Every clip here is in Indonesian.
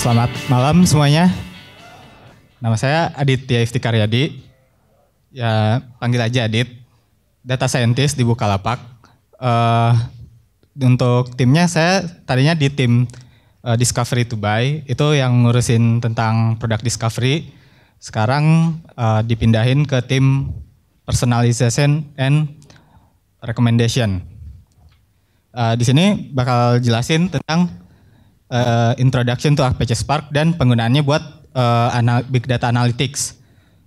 Selamat malam semuanya. Nama saya Aditya Ifti Karyadi. Ya, panggil aja Adit. Data scientist di Bukalapak. Uh, untuk timnya saya tadinya di tim uh, Discovery to Buy, itu yang ngurusin tentang produk discovery. Sekarang uh, dipindahin ke tim personalization and recommendation. Uh, di sini bakal jelasin tentang uh, introduction to Apache ah, Spark dan penggunaannya buat uh, anal big data analytics.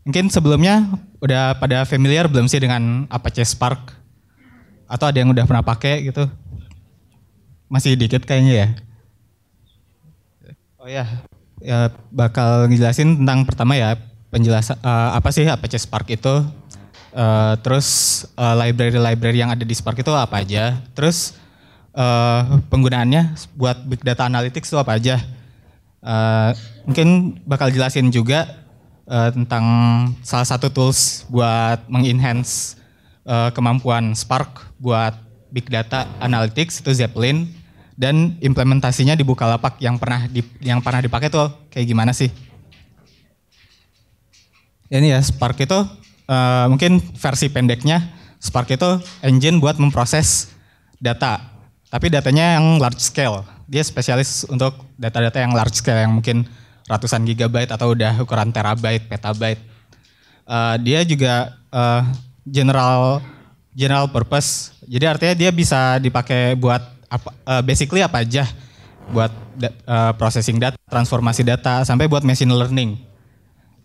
Mungkin sebelumnya udah pada familiar belum sih dengan Apache Spark? Atau ada yang udah pernah pakai gitu? Masih dikit kayaknya ya. Oh ya, ya bakal ngejelasin tentang pertama ya penjelasan uh, apa sih Apache Spark itu. Uh, terus library-library uh, yang ada di Spark itu apa aja? Terus uh, penggunaannya buat big data analytics itu apa aja. Uh, mungkin bakal jelasin juga uh, tentang salah satu tools buat mengenhance uh, kemampuan Spark buat big data analytics itu Zeppelin dan implementasinya di Bukalapak yang pernah di, yang pernah dipakai tuh kayak gimana sih? Ya ini ya Spark itu uh, mungkin versi pendeknya Spark itu engine buat memproses data tapi datanya yang large scale. Dia spesialis untuk data-data yang large scale yang mungkin ratusan gigabyte atau udah ukuran terabyte, petabyte. Uh, dia juga uh, general general purpose. Jadi artinya dia bisa dipakai buat apa uh, basically apa aja buat da, uh, processing data, transformasi data sampai buat machine learning.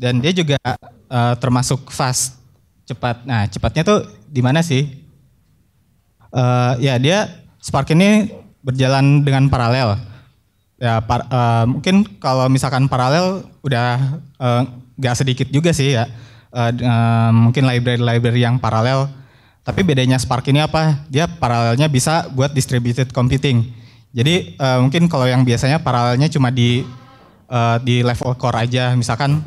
Dan dia juga uh, termasuk fast, cepat. Nah, cepatnya tuh di mana sih? Uh, ya dia Spark ini berjalan dengan paralel. Ya par, uh, mungkin kalau misalkan paralel udah uh, eh, gak sedikit juga sih ya. Uh, uh, mungkin library-library yang paralel. Tapi bedanya Spark ini apa? Dia paralelnya bisa buat distributed computing. Jadi uh, mungkin kalau yang biasanya paralelnya cuma di uh, di level core aja, misalkan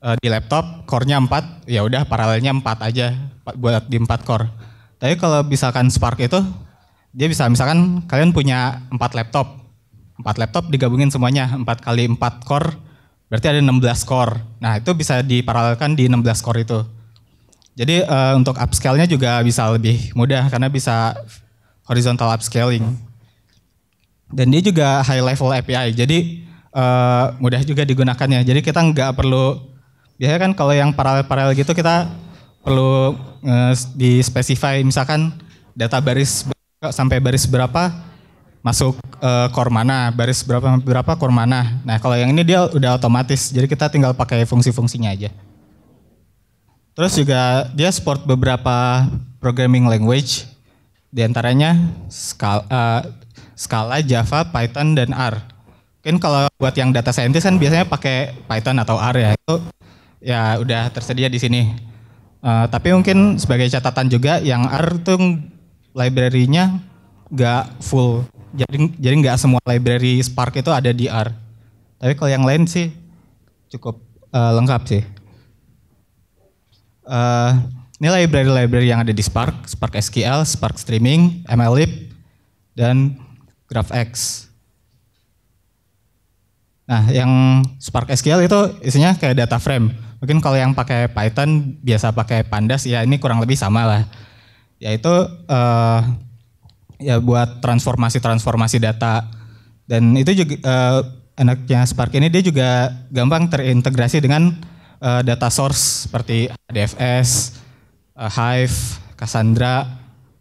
uh, di laptop core-nya 4, ya udah paralelnya 4 aja buat di 4 core. Tapi kalau misalkan Spark itu dia bisa misalkan kalian punya empat laptop empat laptop digabungin semuanya empat kali empat core berarti ada 16 core nah itu bisa diparalelkan di 16 core itu jadi uh, untuk upscale-nya juga bisa lebih mudah karena bisa horizontal upscaling dan dia juga high level API jadi uh, mudah juga digunakannya jadi kita nggak perlu biasanya kan kalau yang paralel-paralel gitu kita perlu uh, eh, di specify misalkan data baris sampai baris berapa masuk uh, eh, core mana, baris berapa berapa core mana. Nah, kalau yang ini dia udah otomatis. Jadi kita tinggal pakai fungsi-fungsinya aja. Terus juga dia support beberapa programming language di antaranya Scala, uh, Scala, Java, Python dan R. Mungkin kalau buat yang data scientist kan biasanya pakai Python atau R ya. Itu ya udah tersedia di sini. Uh, tapi mungkin sebagai catatan juga yang R itu library-nya gak full. Jadi jadi nggak semua library Spark itu ada di R. Tapi kalau yang lain sih cukup uh, lengkap sih. Uh, ini library-library yang ada di Spark, Spark SQL, Spark Streaming, MLlib, dan GraphX. Nah, yang Spark SQL itu isinya kayak data frame. Mungkin kalau yang pakai Python biasa pakai Pandas, ya ini kurang lebih sama lah yaitu uh, eh, ya buat transformasi-transformasi data dan itu juga uh, enaknya Spark ini dia juga gampang terintegrasi dengan uh, data source seperti DFS, uh, Hive, Cassandra,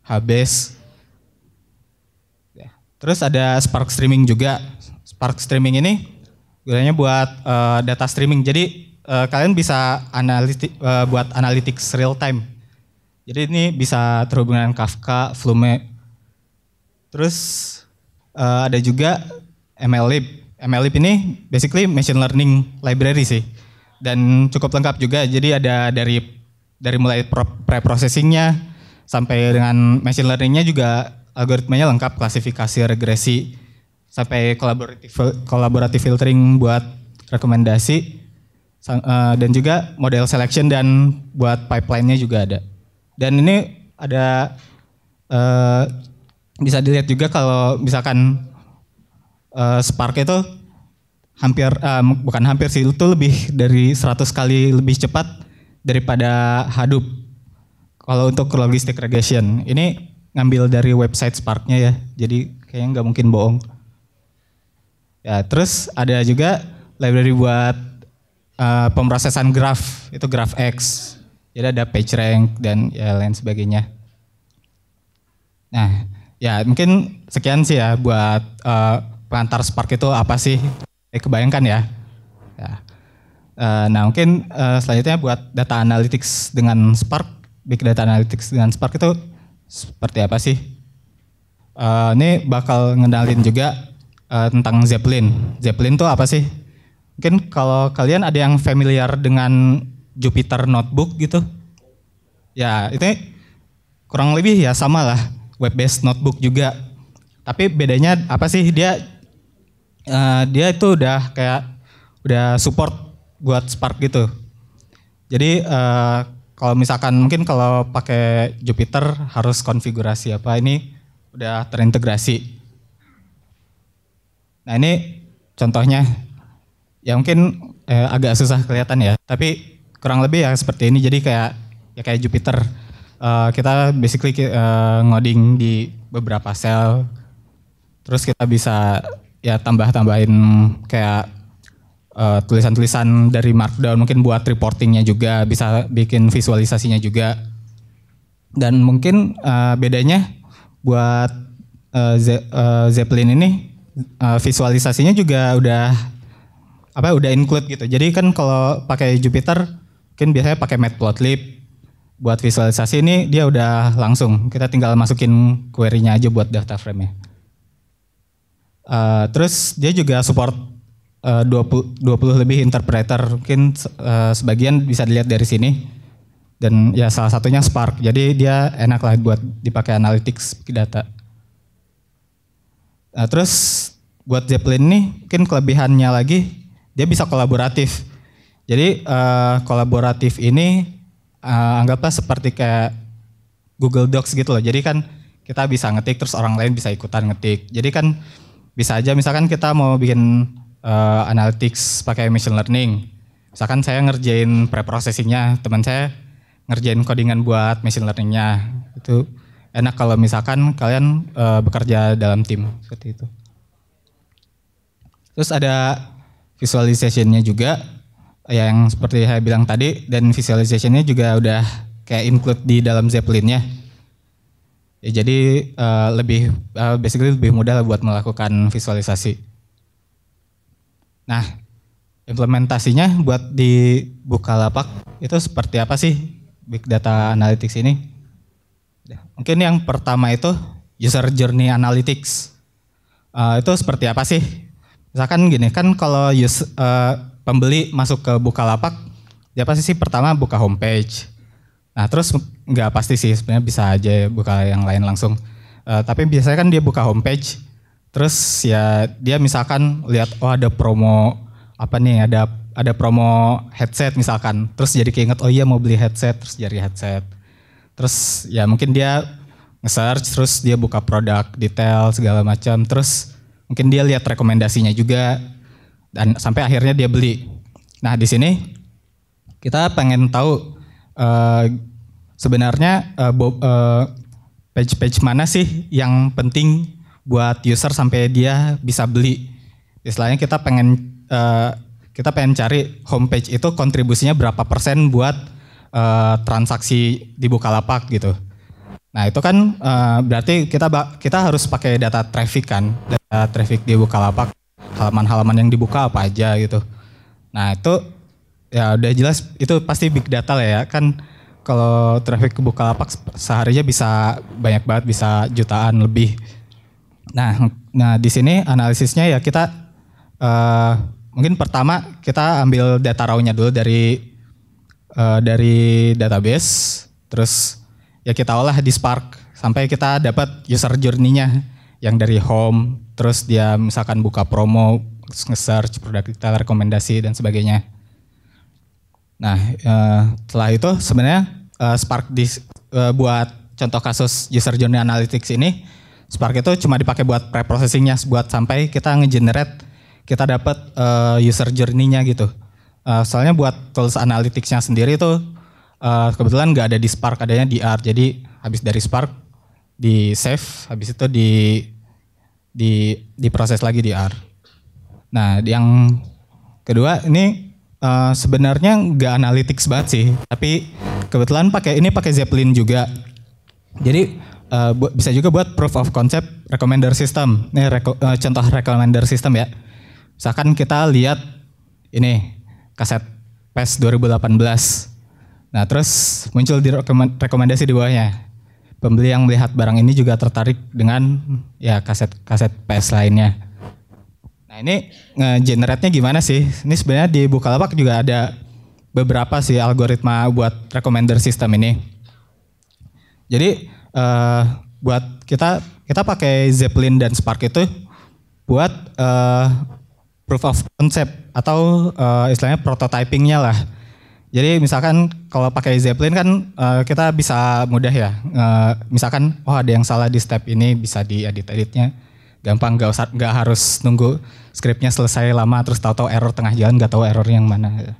Habes. Ya, terus ada Spark Streaming juga. Spark Streaming ini gunanya buat uh, data streaming. Jadi uh, kalian bisa analitik uh, buat analytics real time jadi ini bisa terhubung dengan Kafka, Flume. Terus uh, ada juga MLlib. MLlib ini basically machine learning library sih. Dan cukup lengkap juga. Jadi ada dari dari mulai pre-processingnya sampai dengan machine learningnya juga algoritmanya lengkap, klasifikasi, regresi, sampai collaborative kolaboratif filtering buat rekomendasi eh, dan juga model selection dan buat pipeline-nya juga ada. Dan ini ada uh, bisa dilihat juga kalau misalkan uh, Spark itu hampir uh, bukan hampir sih itu lebih dari 100 kali lebih cepat daripada Hadoop. Kalau untuk logistic regression ini ngambil dari website Sparknya ya, jadi kayaknya nggak mungkin bohong. Ya terus ada juga library buat uh, pemrosesan graf itu GraphX. Jadi ada page rank dan ya lain sebagainya. Nah, ya mungkin sekian sih ya buat uh, pengantar Spark itu apa sih? Eh, kebayangkan ya. ya. Uh, nah mungkin uh, selanjutnya buat data analytics dengan Spark, big data analytics dengan Spark itu seperti apa sih? Uh, ini bakal ngendalin juga uh, tentang Zeppelin. Zeppelin itu apa sih? Mungkin kalau kalian ada yang familiar dengan Jupiter Notebook gitu. Ya itu kurang lebih ya sama lah web-based notebook juga. Tapi bedanya apa sih dia uh, dia itu udah kayak udah support buat Spark gitu. Jadi uh, kalau misalkan mungkin kalau pakai Jupiter harus konfigurasi apa ini udah terintegrasi. Nah ini contohnya ya mungkin eh, agak susah kelihatan ya, tapi kurang lebih ya seperti ini jadi kayak ya kayak Jupiter uh, kita basically uh, ngoding di beberapa sel terus kita bisa ya tambah-tambahin kayak uh, tulisan-tulisan dari markdown mungkin buat reportingnya juga bisa bikin visualisasinya juga dan mungkin uh, bedanya buat uh, Ze uh, Zeppelin ini uh, visualisasinya juga udah apa udah include gitu jadi kan kalau pakai Jupiter mungkin biasanya pakai matplotlib buat visualisasi ini dia udah langsung. Kita tinggal masukin query-nya aja buat data frame-nya. Eh, terus dia juga support eh, uh, 20, lebih interpreter. Mungkin eh, sebagian bisa dilihat dari sini. Dan ya salah satunya Spark. Jadi dia enak lah buat dipakai analytics data. Uh, terus buat Zeppelin ini mungkin kelebihannya lagi dia bisa kolaboratif. Jadi uh, kolaboratif ini uh, anggaplah seperti kayak Google Docs gitu loh. Jadi kan kita bisa ngetik terus orang lain bisa ikutan ngetik. Jadi kan bisa aja misalkan kita mau bikin uh, analytics pakai machine learning. Misalkan saya ngerjain preprocessingnya, teman saya ngerjain codingan buat machine learningnya. Itu enak kalau misalkan kalian uh, bekerja dalam tim seperti itu. Terus ada visualization-nya juga yang seperti saya bilang tadi dan visualizationnya juga udah kayak include di dalam Zeppelin ya. jadi uh, lebih uh, basically lebih mudah buat melakukan visualisasi. Nah implementasinya buat di Bukalapak itu seperti apa sih big data analytics ini? Mungkin yang pertama itu user journey analytics. Uh, itu seperti apa sih? Misalkan gini kan kalau use, uh, pembeli masuk ke Bukalapak, dia pasti sih pertama buka homepage. Nah terus nggak pasti sih sebenarnya bisa aja buka yang lain langsung. Uh, tapi biasanya kan dia buka homepage, terus ya dia misalkan lihat oh ada promo apa nih ada ada promo headset misalkan, terus jadi keinget oh iya mau beli headset, terus jadi headset. Terus ya mungkin dia nge-search, terus dia buka produk detail segala macam, terus mungkin dia lihat rekomendasinya juga dan sampai akhirnya dia beli. Nah di sini kita pengen tahu uh, sebenarnya uh, page-page mana sih yang penting buat user sampai dia bisa beli. Istilahnya kita pengen uh, kita pengen cari homepage itu kontribusinya berapa persen buat uh, transaksi di Bukalapak gitu. Nah itu kan uh, berarti kita kita harus pakai data traffic kan, data traffic di Bukalapak halaman-halaman yang dibuka apa aja gitu. Nah itu ya udah jelas itu pasti big data lah ya kan kalau traffic ke Bukalapak seharinya bisa banyak banget bisa jutaan lebih. Nah, nah di sini analisisnya ya kita uh, mungkin pertama kita ambil data rawnya dulu dari uh, dari database, terus ya kita olah di Spark sampai kita dapat user journey-nya yang dari home terus dia misalkan buka promo, nge-search produk kita, rekomendasi dan sebagainya. Nah, eh, setelah itu sebenarnya eh, Spark di, eh, buat contoh kasus user journey analytics ini, Spark itu cuma dipakai buat pre preprocessingnya, buat sampai kita nge ngegenerate, kita dapat user journey-nya gitu. soalnya buat tools analytics-nya sendiri itu kebetulan nggak ada di Spark, adanya di R. Jadi habis dari Spark di save, habis itu di di diproses lagi di R. Nah, yang kedua ini uh, sebenarnya nggak analytics banget sih, tapi kebetulan pakai ini pakai Zeppelin juga. Jadi uh, bisa juga buat proof of concept recommender system. Ini reko uh, contoh recommender system ya. Misalkan kita lihat ini kaset PES 2018. Nah, terus muncul di rekomendasi di bawahnya Pembeli yang melihat barang ini juga tertarik dengan ya kaset-kaset PS lainnya. Nah ini generate nya gimana sih? Ini sebenarnya di Bukalapak juga ada beberapa sih algoritma buat recommender system ini. Jadi uh, buat kita kita pakai Zeppelin dan Spark itu buat uh, proof of concept atau uh, istilahnya prototypingnya lah jadi misalkan kalau pakai Zeppelin kan uh, kita bisa mudah ya. Uh, misalkan oh ada yang salah di step ini bisa diedit-editnya. Gampang gak usah gak harus nunggu skripnya selesai lama terus tahu-tahu error tengah jalan gak tahu error yang mana.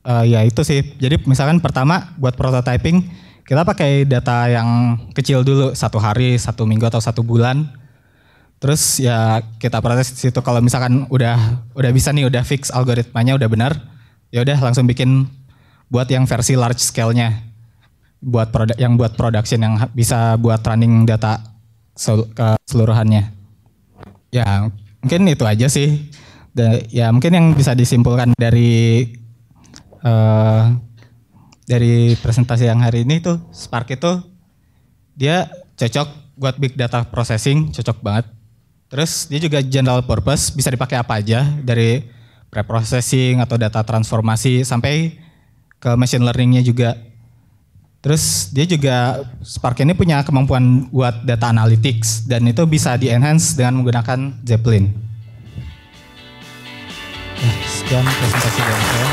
Uh, ya itu sih. Jadi misalkan pertama buat prototyping kita pakai data yang kecil dulu satu hari, satu minggu atau satu bulan. Terus ya kita proses di situ kalau misalkan udah udah bisa nih udah fix algoritmanya udah benar, ya udah langsung bikin buat yang versi large scale-nya buat produk yang buat production yang bisa buat running data keseluruhannya. Ya, mungkin itu aja sih. ya mungkin yang bisa disimpulkan dari uh, dari presentasi yang hari ini tuh Spark itu dia cocok buat big data processing, cocok banget. Terus dia juga general purpose, bisa dipakai apa aja dari preprocessing atau data transformasi sampai ke machine learningnya juga. Terus dia juga Spark ini punya kemampuan buat data analytics dan itu bisa di enhance dengan menggunakan Zeppelin. Nah, sekian presentasi dari saya.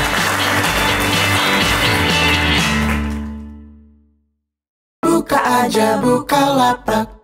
aja buka lapak.